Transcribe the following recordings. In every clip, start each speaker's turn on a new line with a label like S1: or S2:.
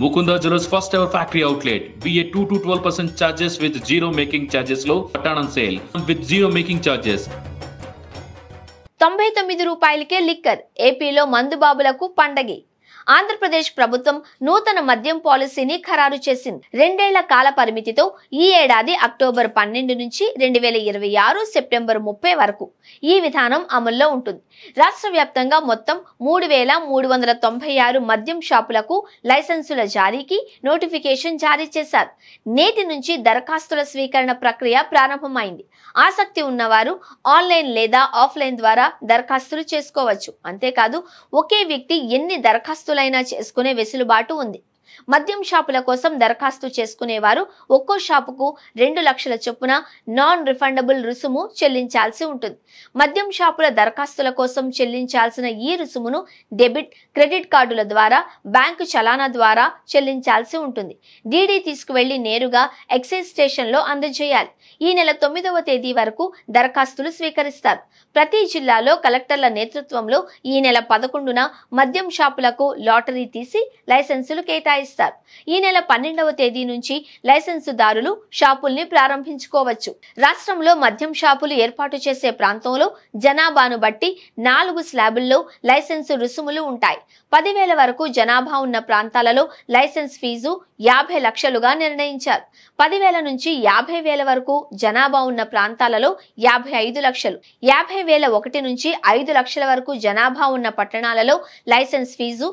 S1: Mukunda jewellers first ever factory outlet VA two to twelve percent charges with zero making charges లో పట్టాణం sale with zero making charges తొంభై తొమ్మిది రూపాయలకే liquor ఏపీలో మందుబాబులకు పండగి ఆంధ్రప్రదేశ్ ప్రభుత్వం నూతన మద్యం పాలసీని ఖరారు చేసింది రెండేళ్ల కాల పరిమితితో ఈ ఏడాది అక్టోబర్ పన్నెండు నుంచి రెండు వేల ఇరవై ఆరు సెప్టెంబర్ ముప్పై వరకు ఈ విధానం అమల్లో ఉంటుంది రాష్ట్ర వ్యాప్తంగా మొత్తం మూడు వేల మూడు వందల తొంభై ఆరు మద్యం షాపులకు లైసెన్సుల జారీకి నోటిఫికేషన్ జారీ చేశారు నేటి నుంచి దరఖాస్తుల స్వీకరణ ప్రక్రియ ప్రారంభమైంది ఆసక్తి ఉన్నవారు ఆన్లైన్ లేదా ఆఫ్లైన్ ద్వారా దరఖాస్తులు చేసుకోవచ్చు అంతేకాదు ఒకే వ్యక్తి ఎన్ని దరఖాస్తులు వసూలైనా చేసుకునే వెసులుబాటు ఉంది మద్యం షాపుల కోసం దరఖాస్తు చేసుకునేవారు ఒక్కో షాపుకు రెండు లక్షల చొప్పున నాన్ రిఫండబుల్ రుసుము చెల్లించాల్సి ఉంటుంది మద్యం షాపుల దరఖాస్తుల కోసం చెల్లించాల్సిన ఈ రుసుమును డెబిట్ క్రెడిట్ కార్డుల ద్వారా బ్యాంకు చలానా ద్వారా చెల్లించాల్సి ఉంటుంది డీడీ తీసుకువెళ్లి నేరుగా ఎక్సైజ్ స్టేషన్లో అందజేయాలి ఈ నెల తొమ్మిదవ తేదీ వరకు దరఖాస్తులు స్వీకరిస్తారు ప్రతి జిల్లాలో కలెక్టర్ల నేతృత్వంలో ఈ నెల పదకొండున మద్యం షాపులకు లాటరీ తీసి లైసెన్సులు కేటాయి కేటాయిస్తారు ఈ నెల పన్నెండవ తేదీ నుంచి లైసెన్సుదారులు షాపుల్ని ప్రారంభించుకోవచ్చు రాష్ట్రంలో మద్యం షాపులు ఏర్పాటు చేసే ప్రాంతంలో జనాభాను బట్టి నాలుగు స్లాబుల్లో లైసెన్సు రుసుములు ఉంటాయి పదివేల వరకు జనాభా ఉన్న ప్రాంతాలలో లైసెన్స్ ఫీజు యాభై లక్షలుగా నిర్ణయించారు పదివేల నుంచి యాభై వేల వరకు జనాభా ఉన్న ప్రాంతాలలో యాభై ఐదు లక్షలు యాభై వేల ఒకటి నుంచి ఐదు లక్షల వరకు జనాభా ఉన్న పట్టణాలలో లైసెన్స్ ఫీజు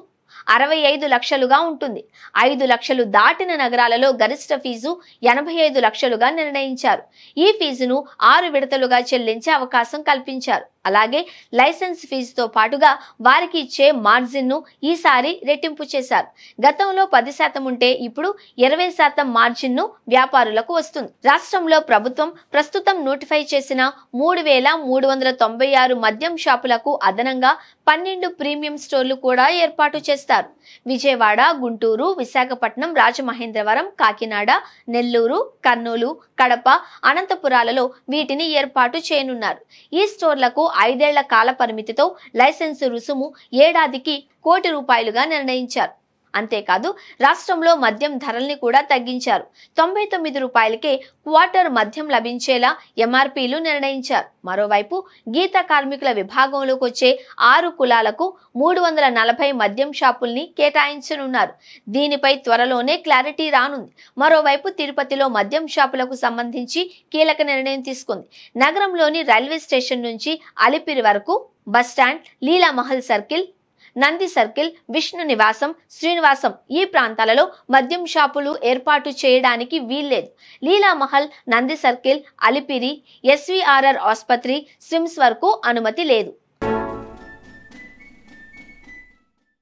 S1: అరవై ఐదు లక్షలుగా ఉంటుంది ఐదు లక్షలు దాటిన నగరాలలో గరిష్ట ఫీజు ఎనభై ఐదు లక్షలుగా నిర్ణయించారు ఈ ఫీజును ఆరు విడతలుగా చెల్లించే అవకాశం కల్పించారు అలాగే లైసెన్స్ ఫీజుతో పాటుగా వారికి ఇచ్చే మార్జిన్ను ఈసారి రెట్టింపు చేశారు గతంలో పది శాతం ఉంటే ఇప్పుడు ఇరవై శాతం మార్జిన్ను వ్యాపారులకు వస్తుంది రాష్ట్రంలో ప్రభుత్వం ప్రస్తుతం నోటిఫై చేసిన మూడు వేల మూడు వందల తొంభై ఆరు మద్యం షాపులకు అదనంగా పన్నెండు ప్రీమియం స్టోర్లు కూడా ఏర్పాటు చేస్తారు విజయవాడ గుంటూరు విశాఖపట్నం రాజమహేంద్రవరం కాకినాడ నెల్లూరు కర్నూలు కడప అనంతపురాలలో వీటిని ఏర్పాటు చేయనున్నారు ఈ స్టోర్లకు ఐదేళ్ల కాల పరిమితితో లైసెన్సు రుసుము ఏడాదికి కోటి రూపాయలుగా నిర్ణయించారు అంతేకాదు రాష్ట్రంలో మద్యం ధరల్ని కూడా తగ్గించారు తొంభై తొమ్మిది రూపాయలకే క్వార్టర్ మద్యం లభించేలా ఎంఆర్పీలు నిర్ణయించారు మరోవైపు గీత కార్మికుల విభాగంలోకి వచ్చే ఆరు కులాలకు మూడు వందల నలభై మద్యం షాపుల్ని కేటాయించనున్నారు దీనిపై త్వరలోనే క్లారిటీ రానుంది మరోవైపు తిరుపతిలో మద్యం షాపులకు సంబంధించి కీలక నిర్ణయం తీసుకుంది నగరంలోని రైల్వే స్టేషన్ నుంచి అలిపిరి వరకు bus stand Leelamahal circle Nandi circle Vishnu Nivasam Srinivasam ఈ ప్రాంతాలలో మద్యం షాపులు ఏర్పాటు చేయడానికి వీల్లేదు లీలామహల్ నంది సర్కిల్ అలిపిరి ఎస్వీఆర్ఆర్ ఆసుపత్రి స్విమ్స్ వరకు అనుమతి లేదు